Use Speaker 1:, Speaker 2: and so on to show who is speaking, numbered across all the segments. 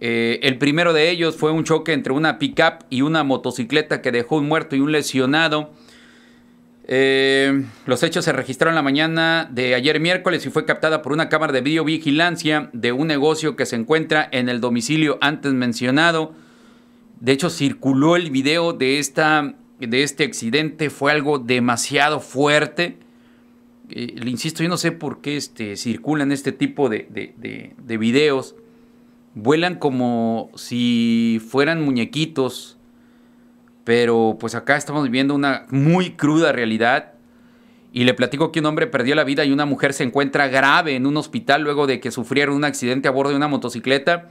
Speaker 1: Eh, el primero de ellos fue un choque entre una pickup y una motocicleta que dejó un muerto y un lesionado. Eh, los hechos se registraron la mañana de ayer miércoles y fue captada por una cámara de videovigilancia de un negocio que se encuentra en el domicilio antes mencionado. De hecho, circuló el video de, esta, de este accidente, fue algo demasiado fuerte. Eh, le insisto, yo no sé por qué este, circulan este tipo de, de videos vuelan como si fueran muñequitos, pero pues acá estamos viviendo una muy cruda realidad. Y le platico que un hombre perdió la vida y una mujer se encuentra grave en un hospital luego de que sufrieron un accidente a bordo de una motocicleta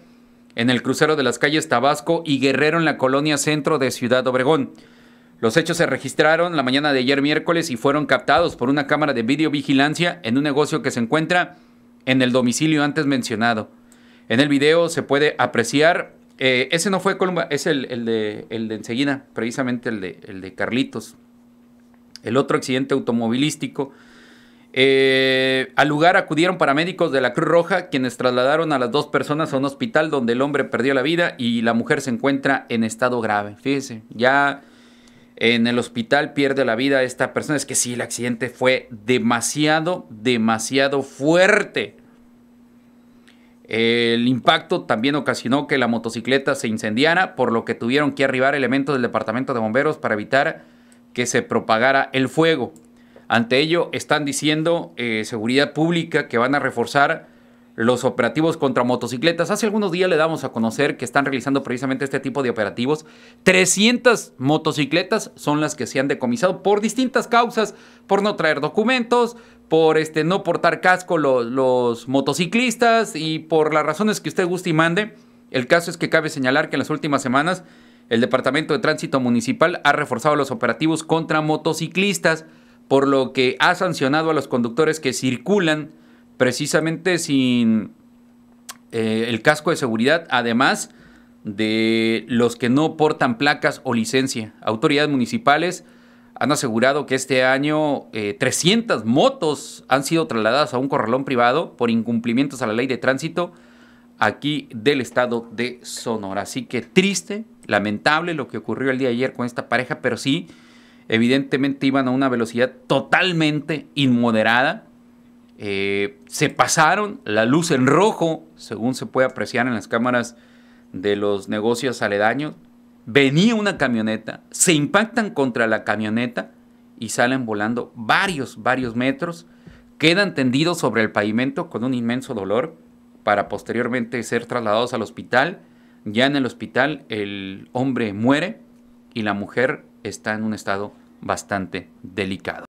Speaker 1: en el crucero de las calles Tabasco y Guerrero en la colonia centro de Ciudad Obregón. Los hechos se registraron la mañana de ayer miércoles y fueron captados por una cámara de videovigilancia en un negocio que se encuentra en el domicilio antes mencionado. En el video se puede apreciar, eh, ese no fue Columba, es el, el, de, enseguida, precisamente el de, Carlitos. El otro accidente automovilístico. Eh, al lugar acudieron paramédicos de la Cruz Roja, quienes trasladaron a las dos personas a un hospital donde el hombre perdió la vida y la mujer se encuentra en estado grave. Fíjense, ya en el hospital pierde la vida esta persona. Es que sí, el accidente fue demasiado, demasiado fuerte. El impacto también ocasionó que la motocicleta se incendiara, por lo que tuvieron que arribar elementos del Departamento de Bomberos para evitar que se propagara el fuego. Ante ello, están diciendo eh, Seguridad Pública que van a reforzar los operativos contra motocicletas. Hace algunos días le damos a conocer que están realizando precisamente este tipo de operativos. 300 motocicletas son las que se han decomisado por distintas causas, por no traer documentos, por este, no portar casco los, los motociclistas y por las razones que usted guste y mande. El caso es que cabe señalar que en las últimas semanas el Departamento de Tránsito Municipal ha reforzado los operativos contra motociclistas, por lo que ha sancionado a los conductores que circulan precisamente sin eh, el casco de seguridad, además de los que no portan placas o licencia. Autoridades municipales han asegurado que este año 300 eh, motos han sido trasladadas a un corralón privado por incumplimientos a la ley de tránsito aquí del estado de Sonora. Así que triste, lamentable lo que ocurrió el día de ayer con esta pareja, pero sí, evidentemente iban a una velocidad totalmente inmoderada eh, se pasaron la luz en rojo, según se puede apreciar en las cámaras de los negocios aledaños. Venía una camioneta, se impactan contra la camioneta y salen volando varios, varios metros. Quedan tendidos sobre el pavimento con un inmenso dolor para posteriormente ser trasladados al hospital. Ya en el hospital el hombre muere y la mujer está en un estado bastante delicado.